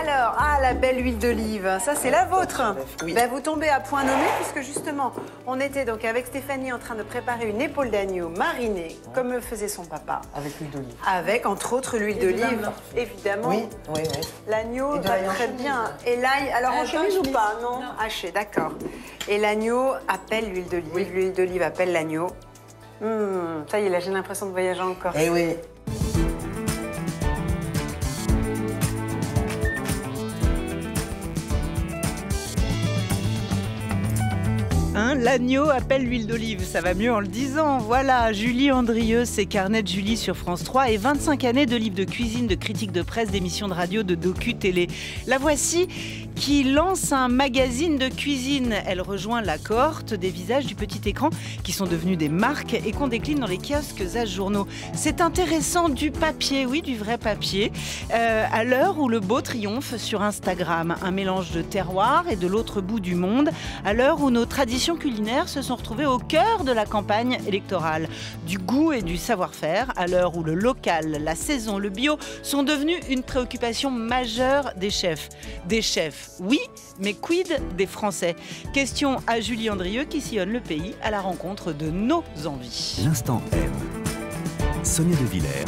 Alors, ah, la belle huile d'olive, ça c'est la vôtre. Ben, vous tombez à point nommé puisque justement, on était donc avec Stéphanie en train de préparer une épaule d'agneau marinée, comme le faisait son papa. Avec l'huile d'olive. Avec, entre autres, l'huile d'olive, évidemment. Oui, oui, oui. L'agneau va très bien. Et l'ail, alors ah, en chemise ou pas Non, haché, d'accord. Et l'agneau appelle l'huile d'olive, l'huile d'olive appelle l'agneau. Hmm, ça y est, là j'ai l'impression de voyager encore. Eh oui. Hein, l'agneau appelle l'huile d'olive, ça va mieux en le disant. Voilà, Julie Andrieux, c'est Carnet de Julie sur France 3 et 25 années de livres de cuisine, de critiques de presse, d'émissions de radio, de docu-télé. La voici qui lance un magazine de cuisine. Elle rejoint la cohorte des visages du petit écran qui sont devenus des marques et qu'on décline dans les kiosques à journaux. C'est intéressant du papier, oui, du vrai papier, euh, à l'heure où le beau triomphe sur Instagram, un mélange de terroir et de l'autre bout du monde, à l'heure où nos traditions culinaires se sont retrouvées au cœur de la campagne électorale, du goût et du savoir-faire, à l'heure où le local, la saison, le bio sont devenus une préoccupation majeure des chefs. Des chefs oui, mais quid des Français Question à Julie Andrieux qui sillonne le pays à la rencontre de nos envies. L'instant M. Sonia de Villers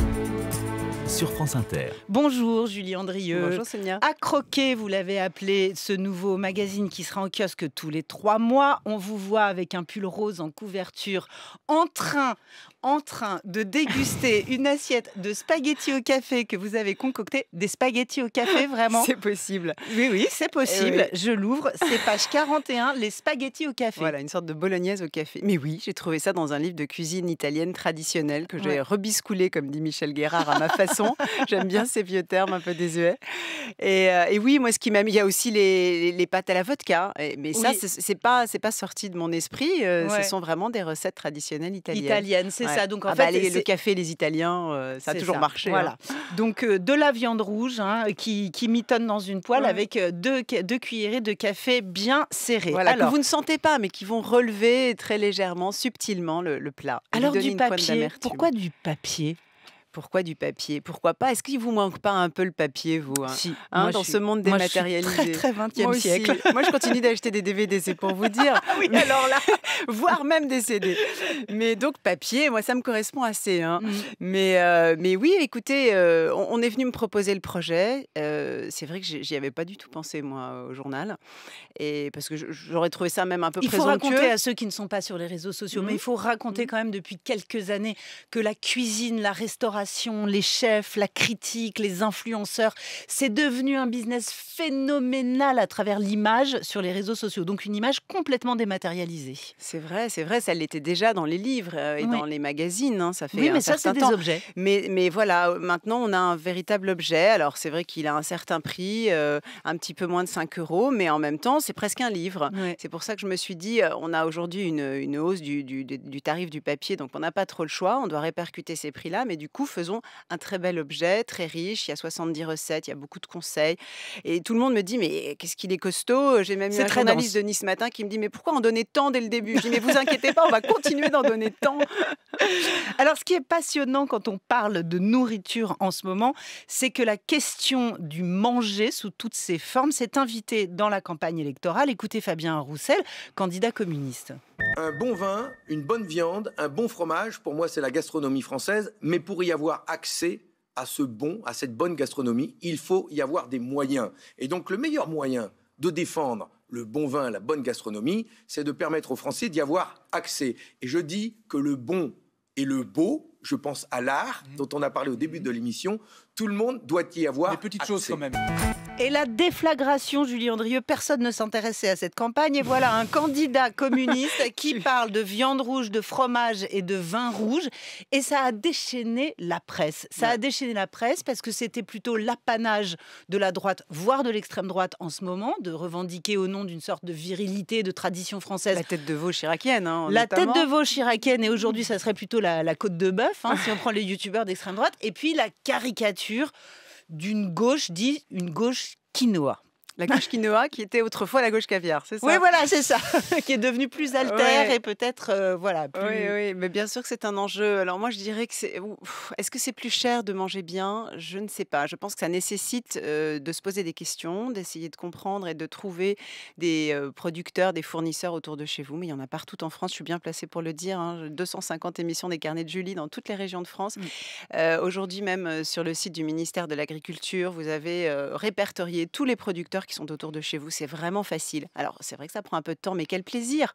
sur France Inter. Bonjour Julie Andrieux. Bonjour Sonia. À croquer, vous l'avez appelé, ce nouveau magazine qui sera en kiosque tous les trois mois. On vous voit avec un pull rose en couverture, en train, en train de déguster une assiette de spaghettis au café que vous avez concocté. Des spaghettis au café, vraiment C'est possible. Oui, oui, c'est eh possible. Je l'ouvre, c'est page 41, les spaghettis au café. Voilà, une sorte de bolognaise au café. Mais oui, j'ai trouvé ça dans un livre de cuisine italienne traditionnelle que j'ai rebiscoulé, comme dit Michel Guérard, à ma façon. J'aime bien ces vieux termes un peu désuets. Et, euh, et oui, moi, ce qui m'a il y a aussi les, pâtes à la vodka. Mais ça, ce c'est pas, pas sorti de mon esprit. Euh, ce sont vraiment des recettes traditionnelles italiennes. Italiennes, c'est donc ah bah, le café, les Italiens, euh, ça a toujours marché. Hein. Voilà. Donc euh, de la viande rouge hein, qui, qui mitonne dans une poêle avec euh, deux, deux, cuillerées de café bien serrées. que vous ne sentez pas, mais qui vont relever très légèrement, subtilement le plat. Alors du papier. Pourquoi du papier pourquoi du papier Pourquoi pas Est-ce qu'il vous manque pas un peu le papier, vous hein hein, Dans ce monde dématérialisé. Moi je 20e siècle. moi, je continue d'acheter des DVD, c'est pour vous dire. Ah oui, alors là, voire même des CD. Mais donc, papier, moi, ça me correspond assez. Hein. Mm. Mais, euh, mais oui, écoutez, euh, on, est venu me proposer le projet. Euh, c'est vrai que j'y avais pas du tout pensé, moi, au journal. Et parce que j'aurais trouvé ça même un peu présomptueux. Il faut raconter à ceux qui ne sont pas sur les réseaux sociaux, mais mm. il faut raconter mm. quand même depuis quelques années que la cuisine, la restauration, les chefs, la critique, les influenceurs. C'est devenu un business phénoménal à travers l'image sur les réseaux sociaux. Donc une image complètement dématérialisée. C'est vrai, c'est vrai. Ça l'était déjà dans les livres euh, et dans les magazines. Hein, ça fait oui, mais ça, c'est des objets. Mais, mais voilà, maintenant, on a un véritable objet. Alors, c'est vrai qu'il a un certain prix, euh, un petit peu moins de 5 euros, mais en même temps, c'est presque un livre. C'est pour ça que je me suis dit, euh, on a aujourd'hui une, hausse du, tarif du papier, donc on n'a pas trop le choix, on doit répercuter ces prix-là, mais du coup, faisons un très bel objet, très riche. Il y a 70 recettes, il y a beaucoup de conseils. Et tout le monde me dit, mais qu'est-ce qu'il est costaud J'ai même eu un journaliste de Nice ce Matin qui me dit, mais pourquoi en donner tant dès le début Je dis, mais vous inquiétez pas, on va continuer d'en donner tant. Alors, ce qui est passionnant quand on parle de nourriture en ce moment, c'est que la question du manger sous toutes ses formes s'est invitée dans la campagne électorale. Écoutez Fabien Roussel, candidat communiste. Un bon vin, une bonne viande, un bon fromage, pour moi c'est la gastronomie française, mais pour y avoir accès à ce bon, à cette bonne gastronomie, il faut y avoir des moyens. Et donc le meilleur moyen de défendre le bon vin, la bonne gastronomie, c'est de permettre aux Français d'y avoir accès. Et je dis que le bon et le beau, je pense à l'art, mmh. dont on a parlé au début mmh. de l'émission, tout le monde doit y avoir. Des petites choses quand même. Et la déflagration, Julie Andrieux, personne ne s'intéressait à cette campagne. Et voilà un candidat communiste qui parle de viande rouge, de fromage et de vin rouge. Et ça a déchaîné la presse. Ça a déchaîné la presse parce que c'était plutôt l'apanage de la droite, voire de l'extrême droite en ce moment, de revendiquer au nom d'une sorte de virilité, de tradition française. La tête de veau chiracienne. Hein, la tête de veau chiracienne. Et aujourd'hui, ça serait plutôt la, côte de bœuf, hein, si on prend les youtubeurs d'extrême droite. Et puis la caricature d'une gauche, dit une gauche quinoa. La gauche quinoa qui était autrefois la gauche caviar, c'est ça Oui, voilà, c'est ça, qui est devenue plus altère et peut-être, euh, voilà. Plus... Oui, oui, mais bien sûr que c'est un enjeu. Alors moi, je dirais que c'est... Est-ce que c'est plus cher de manger bien Je ne sais pas. Je pense que ça nécessite euh, de se poser des questions, d'essayer de comprendre et de trouver des euh, producteurs, des fournisseurs autour de chez vous. Mais il y en a partout en France, je suis bien placée pour le dire. 250 hein. émissions des carnets de Julie dans toutes les régions de France. Mm. Aujourd'hui même, sur le site du ministère de l'Agriculture, vous avez répertorié tous les producteurs qui sont autour de chez vous. C'est vraiment facile. Alors, c'est vrai que ça prend un peu de temps, mais quel plaisir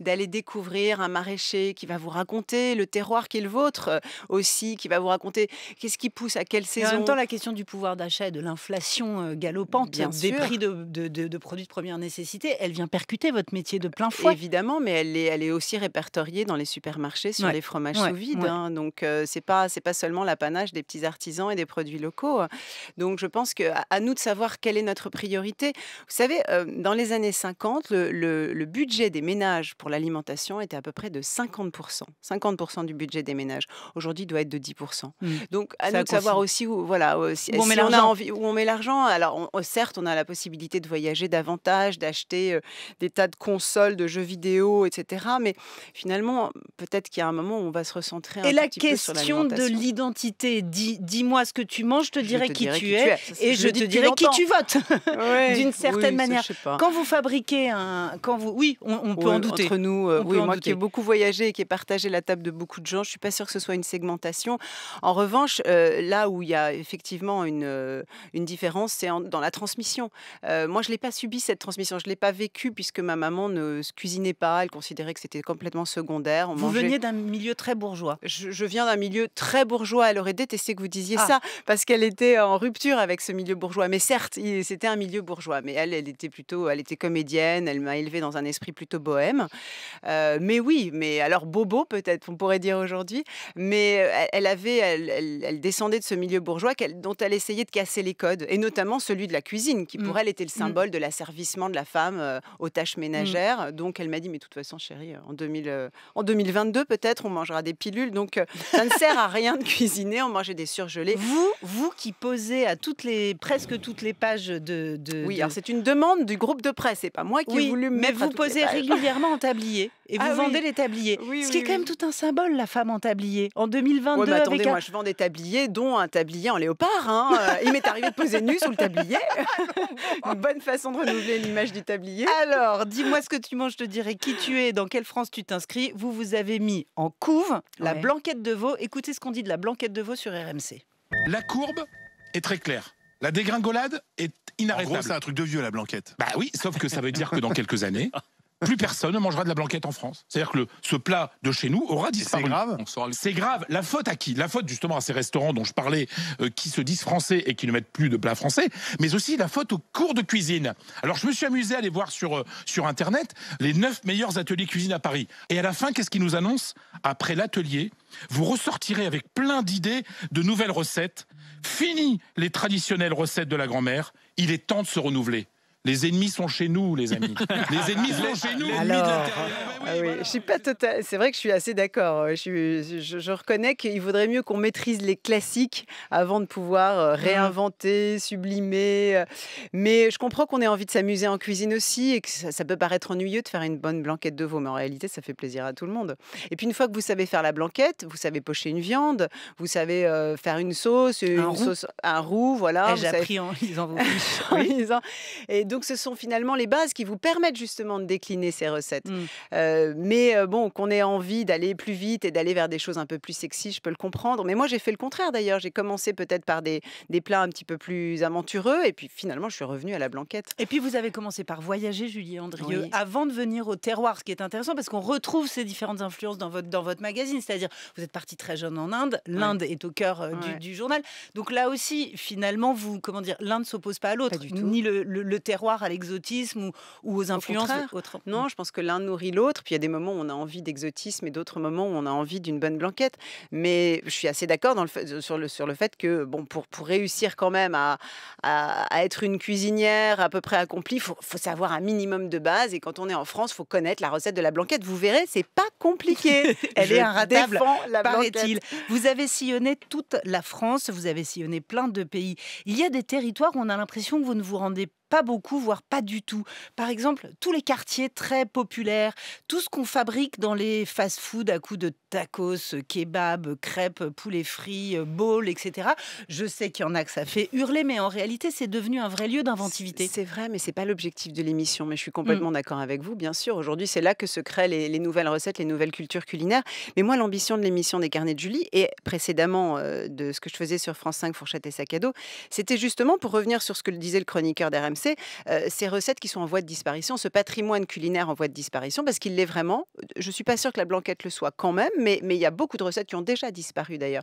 d'aller découvrir un maraîcher qui va vous raconter le terroir qui est le vôtre euh, aussi, qui va vous raconter qu'est-ce qui pousse, à quelle saison. Et en même temps, la question du pouvoir d'achat et de l'inflation euh, galopante, Bien des prix de, produits de première nécessité, elle vient percuter votre métier de plein fouet. Évidemment, mais elle est, elle est aussi répertoriée dans les supermarchés sur les fromages sous vide. Hein. donc, euh, c'est pas, c'est pas seulement l'apanage des petits artisans et des produits locaux. Donc, je pense qu'à à nous de savoir quelle est notre priorité vous savez, euh, dans les années 50, le, budget des ménages pour l'alimentation était à peu près de 50%. 50% du budget des ménages. Aujourd'hui, doit être de 10%. Mmh. Donc, à nous de savoir aussi où, voilà, euh, on, met où on met l'argent. Alors, oh, certes, on a la possibilité de voyager davantage, d'acheter euh, des tas de consoles, de jeux vidéo, etc. Mais finalement, peut-être qu'il y a un moment où on va se recentrer un petit peu sur Et la question de l'identité, dis-moi ce que tu manges, je te dirai qui, tu, es, et je, te, dirai qui tu votes. Oui d'une certaine manière. quand vous fabriquez un, quand vous, oui, on, peut en douter. Entre nous, euh, oui, moi qui ai beaucoup voyagé et qui ai partagé la table de beaucoup de gens, je suis pas sûr que ce soit une segmentation. En revanche, euh, là où il y a effectivement une, euh, une différence, c'est dans la transmission. moi, je l'ai pas subi cette transmission, je l'ai pas vécu puisque ma maman ne cuisinait pas, elle considérait que c'était complètement secondaire. vous veniez d'un milieu très bourgeois. Je, viens d'un milieu très bourgeois. Elle aurait détesté que vous disiez ah. ça parce qu'elle était en rupture avec ce milieu bourgeois. Mais certes, c'était un milieu bourgeois bourgeois. Mais elle, elle était plutôt, elle était comédienne, elle m'a élevée dans un esprit plutôt bohème. Euh, mais oui, mais alors bobo peut-être, on pourrait dire aujourd'hui. Mais euh, elle, avait, elle, descendait de ce milieu bourgeois dont elle essayait de casser les codes, et notamment celui de la cuisine, qui pour mm. elle était le mm. symbole de l'asservissement de la femme euh, aux tâches ménagères. Mm. Donc elle m'a dit, mais de toute façon, chérie, en, 2000, en 2022 peut-être, on mangera des pilules, donc ça ne sert à rien de cuisiner, on mangeait des surgelés. Vous, vous qui posez à toutes les, presque toutes les pages de oui, alors c'est une demande du groupe de presse, c'est pas moi qui ai voulu me Mais vous posez régulièrement en tablier et ah vous vendez les tabliers. ce qui est quand même tout un symbole, la femme en tablier. En 2022. Ouais, mais attendez, moi je vends des tabliers, dont un tablier en léopard. Hein. Euh, il m'est arrivé de poser nu sous le tablier. une bonne façon de renouveler l'image du tablier. Alors, dis-moi ce que tu manges, je te dirai qui tu es, dans quelle France tu t'inscris. Vous vous avez mis en couve la blanquette de veau. Écoutez ce qu'on dit de la blanquette de veau sur RMC. La courbe est très claire. La dégringolade est inarrêtable. En gros, c'est un truc de vieux, la blanquette. Bah oui, sauf que ça veut dire que dans quelques années, plus personne ne mangera de la blanquette en France. C'est-à-dire que ce plat de chez nous aura disparu. C'est grave. C'est grave. La faute à qui La faute justement à ces restaurants dont je parlais, euh, qui se disent français et qui ne mettent plus de plats français, mais aussi la faute aux cours de cuisine. Alors je me suis amusé à aller voir sur, euh, sur Internet les neuf meilleurs ateliers cuisine à Paris. Et à la fin, qu'est-ce qu'ils nous annoncent Après l'atelier, vous ressortirez avec plein d'idées de nouvelles recettes. Fini les traditionnelles recettes de la grand-mère. Il est temps de se renouveler. Les ennemis sont chez nous, les amis. les ennemis sont chez nous. Alors, oui, ah je suis pas tota-, C'est vrai que je suis assez d'accord. Je, reconnais qu'il vaudrait mieux qu'on maîtrise les classiques avant de pouvoir euh, mm. réinventer, sublimer. Euh, mais je comprends qu'on ait envie de s'amuser en cuisine aussi et que ça, peut paraître ennuyeux de faire une bonne blanquette de veau, mais en réalité, ça fait plaisir à tout le monde. Et puis une fois que vous savez faire la blanquette, vous savez pocher une viande, vous savez euh, faire une sauce, une un roux. sauce, roux, voilà. Eh, j'ai appris en lisant vos fiches. en donc, ce sont finalement les bases qui vous permettent justement de décliner ces recettes. Mm. Euh, mais euh, bon, qu'on ait envie d'aller plus vite et d'aller vers des choses un peu plus sexy, je peux le comprendre. Mais moi, j'ai fait le contraire d'ailleurs. J'ai commencé peut-être par des, des plats un petit peu plus aventureux. Et puis finalement, je suis revenue à la blanquette. Et puis, vous avez commencé par voyager, Julie Andrieux, avant de venir au terroir, ce qui est intéressant parce qu'on retrouve ces différentes influences dans votre, dans votre magazine. C'est-à-dire, vous êtes parti très jeune en Inde. L'Inde est au cœur euh, du, journal. Donc là aussi, finalement, vous, comment dire, l'Inde s'oppose pas à l'autre, ni le, le, le terroir à l'exotisme ou, aux influences Non, je pense que l'un nourrit l'autre. Puis il y a des moments où on a envie d'exotisme et d'autres moments où on a envie d'une bonne blanquette. Mais je suis assez d'accord sur, le, sur le fait que bon, pour, pour réussir quand même à, à, être une cuisinière à peu près accomplie, il faut, savoir un minimum de base. Et quand on est en France, il faut connaître la recette de la blanquette. Vous verrez, c'est pas compliqué. Elle est inratable, paraît-il. Vous avez sillonné toute la France, vous avez sillonné plein de pays. Il y a des territoires où on a l'impression que vous ne vous rendez pas beaucoup, voire pas du tout. Par exemple, tous les quartiers très populaires, tout ce qu'on fabrique dans les fast-food à coups de tacos, kebabs, crêpes, poulet frits, bowls, etc. Je sais qu'il y en a que ça fait hurler, mais en réalité, c'est devenu un vrai lieu d'inventivité. C'est vrai, mais c'est pas l'objectif de l'émission. Mais je suis mm. complètement d'accord avec vous, bien sûr. Aujourd'hui, c'est là que se créent les, nouvelles recettes, les nouvelles cultures culinaires. Mais moi, l'ambition de l'émission des Carnets de Julie et précédemment euh, de ce que je faisais sur France 5, Fourchette et Sac à dos, c'était justement pour revenir sur ce que disait le chroniqueur d'RMC euh, ces recettes qui sont en voie de disparition, ce patrimoine culinaire en voie de disparition, parce qu'il l'est vraiment. Je ne suis pas sûre que la blanquette le soit quand même, mais il y a beaucoup de recettes qui ont déjà disparu d'ailleurs.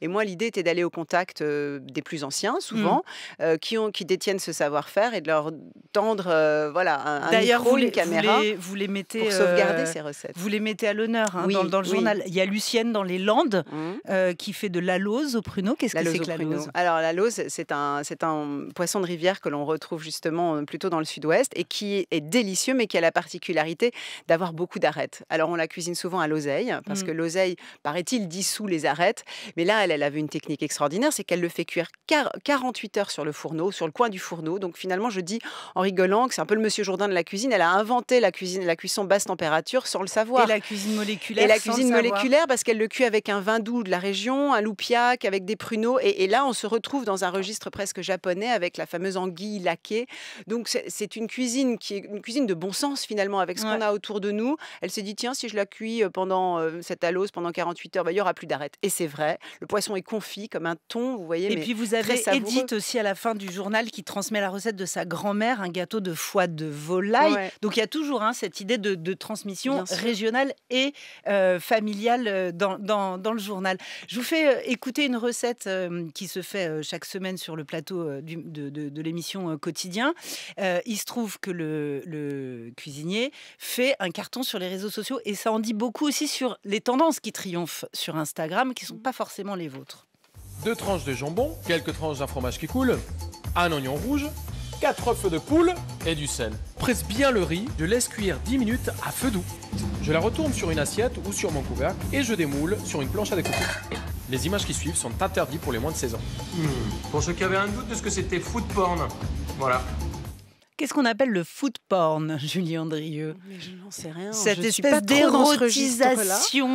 Et moi, l'idée était d'aller au contact euh, des plus anciens, mmh. souvent, euh, qui, ont, qui détiennent ce savoir-faire et de leur tendre voilà, un, micro, vous une les, caméra vous les, mettez, pour sauvegarder ces recettes. Vous les mettez à l'honneur hein, dans, le journal. Il y a Lucienne dans les Landes mmh. qui fait de l'alose au pruneau. Qu'est-ce que c'est que la Alors la c'est un, un poisson de rivière que l'on retrouve justement justement euh, plutôt dans le sud-ouest et qui est délicieux mais qui a la particularité d'avoir beaucoup d'arêtes. Alors on la cuisine souvent à l'oseille parce que mm. l'oseille, paraît-il, dissout les arêtes. Mais là, elle, elle avait une technique extraordinaire, c'est qu'elle le fait cuire 48 heures sur le fourneau, sur le coin du fourneau. Donc finalement, je dis en rigolant que c'est un peu le monsieur Jourdain de la cuisine. Elle a inventé la cuisine, la cuisson basse température sans le savoir. Et la cuisine moléculaire. Et la cuisine moléculaire parce qu'elle le cuit avec un vin doux de la région, un loupiac, avec des pruneaux. Et, et là, on se retrouve dans un registre presque japonais avec la fameuse anguille laquée donc c'est une cuisine qui est une cuisine de bon sens finalement avec ce qu'on a autour de nous. Elle s'est dit tiens si je la cuis pendant cette alose pendant 48 heures, bah, il n'y y aura plus d'arêtes. Et c'est vrai, le poisson est confit comme un thon, vous voyez. Et puis vous avez Edith aussi à la fin du journal qui transmet la recette de sa grand-mère, un gâteau de foie de volaille. Donc il y a toujours hein, cette idée de, transmission régionale et familiale dans, le journal. Je vous fais écouter une recette qui se fait chaque semaine sur le plateau de l'émission quotidienne euh, il se trouve que le, cuisinier fait un carton sur les réseaux sociaux et ça en dit beaucoup aussi sur les tendances qui triomphent sur Instagram, qui ne sont mm. pas forcément les vôtres. Deux tranches de jambon, quelques tranches d'un fromage qui coule, un oignon rouge, quatre feux de poule et du sel. Presse bien le riz, je laisse cuire 10 minutes à feu doux. Je la retourne sur une assiette ou sur mon couvercle et je démoule sur une planche à découper. Les images qui suivent sont interdites pour les moins de 16 ans. Hmm. Pour ceux qui avaient un doute de ce que c'était food porn, voilà. Qu'est-ce qu'on appelle le food porn, Julie Andrieux oh, je n'en sais rien. Cette espèce d'érotisation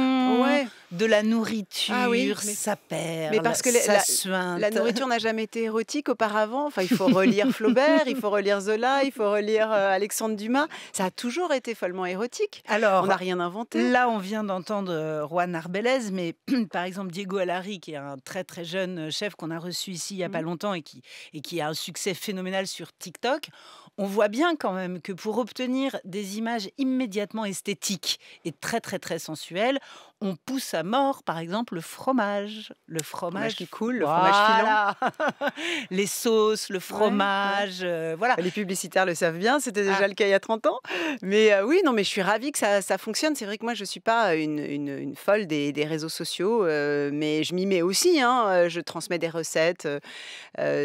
de la nourriture, ah ça perd. Mais parce que la, nourriture n'a jamais été érotique auparavant. Enfin, il faut relire Flaubert, il faut relire Zola, il faut relire euh, Alexandre Dumas. Ça a toujours été follement érotique. Alors, on n'a rien inventé. Là, on vient d'entendre euh, Juan Arbelez, mais par exemple Diego Alari, qui est un très très jeune euh, chef qu'on a reçu ici il y a mm. pas longtemps et qui et qui a un succès phénoménal sur TikTok on voit bien quand même que pour obtenir des images immédiatement esthétiques et très très très sensuelles, on pousse à mort, par exemple, le fromage. Le fromage, qui coule, le fromage filant. les sauces, le fromage, euh, voilà. Les publicitaires le savent bien, c'était déjà ah. le cas il y a 30 ans. Mais euh, oui, non, mais je suis ravie que ça, ça fonctionne. C'est vrai que moi, je ne suis pas une, une, folle des, des, réseaux sociaux, euh, mais je m'y mets aussi. Hein. Je transmets des recettes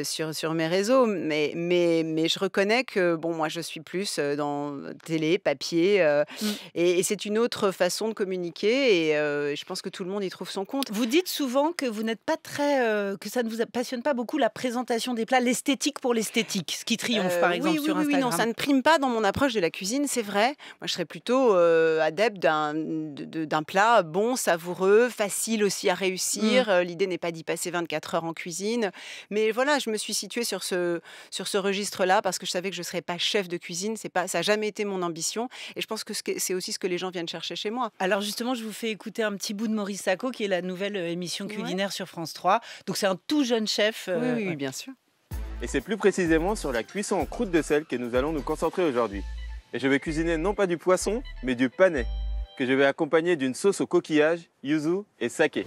sur, sur mes réseaux, mais, mais, mais je reconnais que bon, moi je suis plus dans télé, papier, mmh. et, c'est une autre façon de communiquer. Et je pense que tout le monde y trouve son compte. Vous dites souvent que vous n'êtes pas très, que ça ne vous passionne pas beaucoup la présentation des plats, l'esthétique pour l'esthétique, ce qui triomphe euh, par exemple oui, sur oui, Instagram. Oui, non, ça ne prime pas dans mon approche de la cuisine, c'est vrai. Moi, je serais plutôt adepte d'un plat bon, savoureux, facile aussi à mmh. réussir. L'idée n'est pas d'y passer 24 heures en cuisine, mais voilà, je me suis située sur ce sur ce registre-là parce que je savais que je serai pas chef de cuisine, c'est pas, ça n'a jamais été mon ambition. Et je pense que c'est aussi ce que les gens viennent chercher chez moi. Alors justement, je vous fais écouter un petit bout de Maurice Sacco, qui est la nouvelle euh, émission culinaire sur France 3. Donc c'est un tout jeune chef. Euh, oui, bien sûr. Et c'est plus précisément sur la cuisson en croûte de sel que nous allons nous concentrer aujourd'hui. Et je vais cuisiner non pas du poisson, mais du panais, que je vais accompagner d'une sauce aux coquillages, yuzu et saké.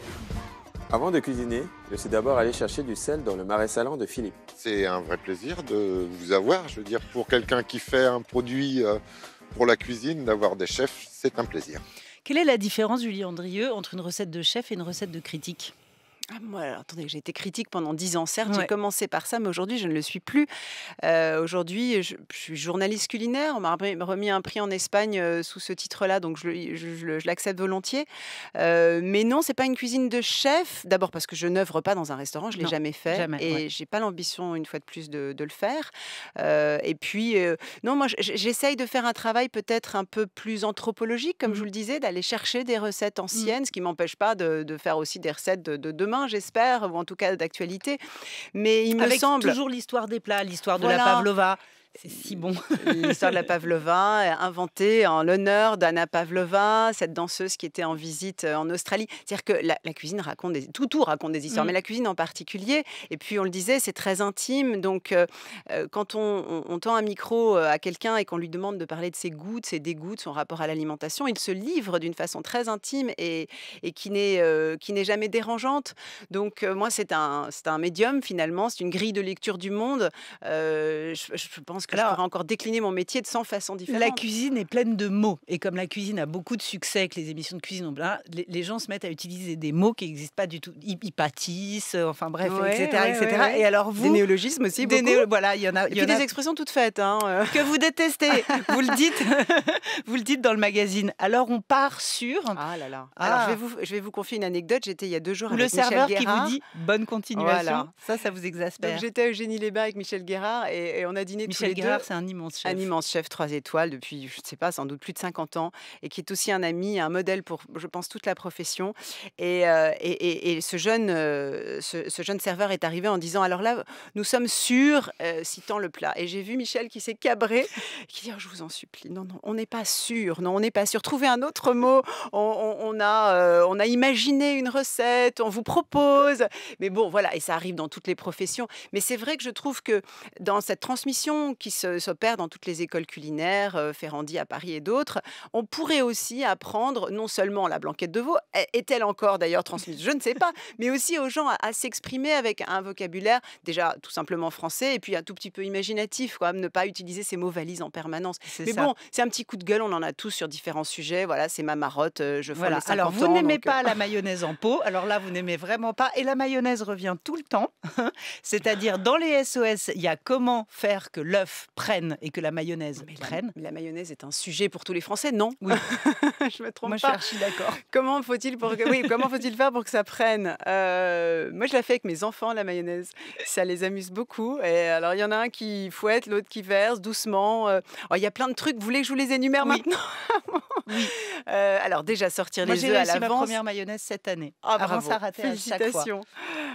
Avant de cuisiner, je suis d'abord allé chercher du sel dans le marais salant de Philippe. C'est un vrai plaisir de vous avoir. Je veux dire, pour quelqu'un qui fait un produit euh, pour la cuisine, d'avoir des chefs, c'est un plaisir. Quelle est la différence, Julie Andrieux, entre une recette de chef et une recette de critique ah, attendez, j'ai été critique pendant dix ans, certes, j'ai commencé par ça, mais aujourd'hui, je ne le suis plus. Euh, aujourd'hui, je, suis journaliste culinaire. On m'a remis un prix en Espagne euh, sous ce titre-là, donc je, l'accepte volontiers. Euh, mais non, c'est pas une cuisine de chef. D'abord parce que je n'œuvre pas dans un restaurant, je l'ai jamais fait, et je j'ai pas l'ambition une fois de plus de, le faire. et puis, non, moi, j'essaye de faire un travail peut-être un peu plus anthropologique, comme je mmh. vous le disais, d'aller chercher des recettes mmh. anciennes, ce qui m'empêche pas de, faire aussi des recettes de demain j'espère, ou en tout cas d'actualité. Mais il me semble toujours l'histoire des plats, l'histoire de la pavlova. C'est si bon. L'histoire de la Pavlova, inventée en l'honneur d'Anna Pavlova, cette danseuse qui était en visite euh, en Australie. C'est-à-dire que la, cuisine raconte des, tout, tout raconte des histoires, mm. mais la cuisine en particulier. Et puis on le disait, c'est très intime. Donc euh, euh, quand on, tend un micro à quelqu'un et qu'on lui demande de parler de ses goûts, de ses dégoûts, de son rapport à l'alimentation, il se livre d'une façon très intime et, et qui n'est qui n'est jamais dérangeante. Donc moi, c'est un c'est un médium finalement, c'est une grille de lecture du monde. je, je pense encore décliner mon métier de 100 façons différentes. La cuisine est pleine de mots. Et comme la cuisine a beaucoup de succès, avec les émissions de cuisine les, gens se mettent à utiliser des mots qui n'existent pas du tout. Ils pâtissent, euh, enfin bref, etc. etc. et alors vous. Des néologismes aussi. Des voilà, il y en a. Et puis des expressions toutes faites. Hein, euh. Que vous détestez. vous, le dites, vous le dites dans le magazine. Alors on part sur. Ah là là. Ah. Alors je vais, vous, je vais vous confier une anecdote. J'étais il y a deux jours Michel le serveur qui vous dit bonne continuation. Ça, ça vous exaspère. J'étais à eugénie les avec Michel Guérard et, on a dîné Michel c'est un immense chef. Un immense chef, trois étoiles, depuis, je ne sais pas, sans doute plus de 50 ans, et qui est aussi un ami, un modèle pour, je pense, toute la profession. Et, euh, et, et, ce, jeune, euh, ce, jeune serveur est arrivé en disant, alors là, nous sommes sûrs, euh, citant le plat. Et j'ai vu Michel qui s'est cabré, qui dit, oh, je vous en supplie, non, non, on n'est pas sûr, non, on n'est pas sûr. Trouvez un autre mot, on, on, on a, on a imaginé une recette, on vous propose. Mais bon, voilà, et ça arrive dans toutes les professions. Mais c'est vrai que je trouve que dans cette transmission qui s'opère dans toutes les écoles culinaires, euh, Ferrandi à Paris et d'autres. On pourrait aussi apprendre non seulement la blanquette de veau, e, est-elle encore d'ailleurs transmise Je ne sais pas, mais aussi aux gens à, s'exprimer avec un vocabulaire déjà tout simplement français et puis un tout petit peu imaginatif, quoi, ne pas utiliser ces mots valises en permanence. Mais bon, c'est un petit coup de gueule, on en a tous sur différents sujets. Voilà, c'est ma marotte, euh, je voilà. Les Alors vous n'aimez euh, pas la mayonnaise en pot. Alors là, vous n'aimez vraiment pas. Et la mayonnaise revient tout le temps. C'est-à-dire dans les SOS, il y a comment faire que l'œuf prennent et que la mayonnaise Mais prenne. La, mayonnaise est un sujet pour tous les Français, non Oui. je me trompe pas. Moi, je suis d'accord. Comment faut-il pour que... oui, comment faut-il faire pour que ça prenne euh, Moi, je la fais avec mes enfants la mayonnaise. Ça les amuse beaucoup. Et alors, il y en a un qui fouette, l'autre qui verse doucement. Euh, oh, il y a plein de trucs. Vous voulez que je vous les énumère maintenant Euh, alors déjà sortir les œufs à l'avance. J'ai ma première mayonnaise cette année. Ah, Avant bravo. ça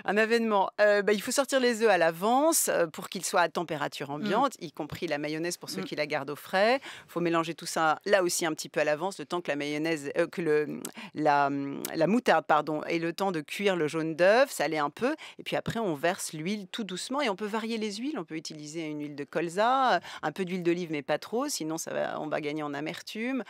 Un événement euh, bah, il faut sortir les œufs à l'avance euh, pour qu'ils soient à température mm. ambiante, y compris la mayonnaise pour ceux mm. qui la gardent au frais. Il faut mélanger tout ça là aussi un petit peu à l'avance, le temps que la mayonnaise, que la, moutarde, pardon, et le temps de cuire le jaune d'œuf, saler un peu, et puis après on verse l'huile tout doucement et on peut varier les huiles. On peut utiliser une huile de colza, un peu d'huile d'olive mais pas trop, sinon ça on va gagner en amertume.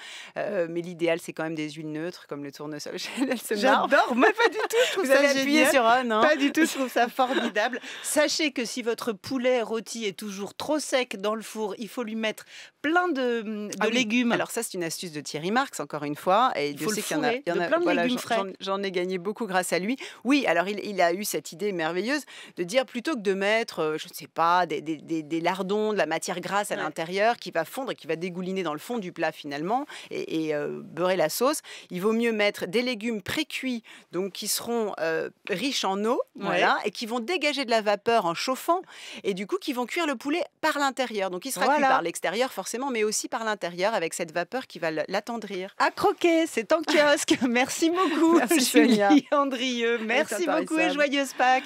Euh, mais l'idéal, c'est quand même des huiles neutres comme le tournesol J'adore, mais pas du tout. Je trouve ça avez Pas du tout, je trouve ça formidable. Sachez que si votre poulet rôti est toujours trop sec dans le four, il faut lui mettre plein de, hum, ah légumes. Alors ça, c'est une astuce de Thierry Marx, encore une fois. Et il faut qu'il y en a, plein de légumes frais. J'en ai gagné beaucoup grâce à lui. Oui, alors il, a eu cette idée merveilleuse de dire plutôt que de mettre, euh, je ne sais pas, des, lardons, de la matière grasse à l'intérieur qui va fondre et qui va dégouliner dans le fond du plat finalement. et euh, beurrer la sauce, il vaut mieux mettre des légumes pré pré-cuits, donc qui seront euh, riches en eau, voilà, et qui vont dégager de la vapeur en chauffant, et du coup qui vont cuire le poulet par l'intérieur. Donc il sera cuit par l'extérieur forcément, mais aussi par l'intérieur avec cette vapeur qui va l'attendrir. À croquer, c'est en kiosque. Merci beaucoup, merci Julie Andrieux. Merci beaucoup et joyeuse Pâques.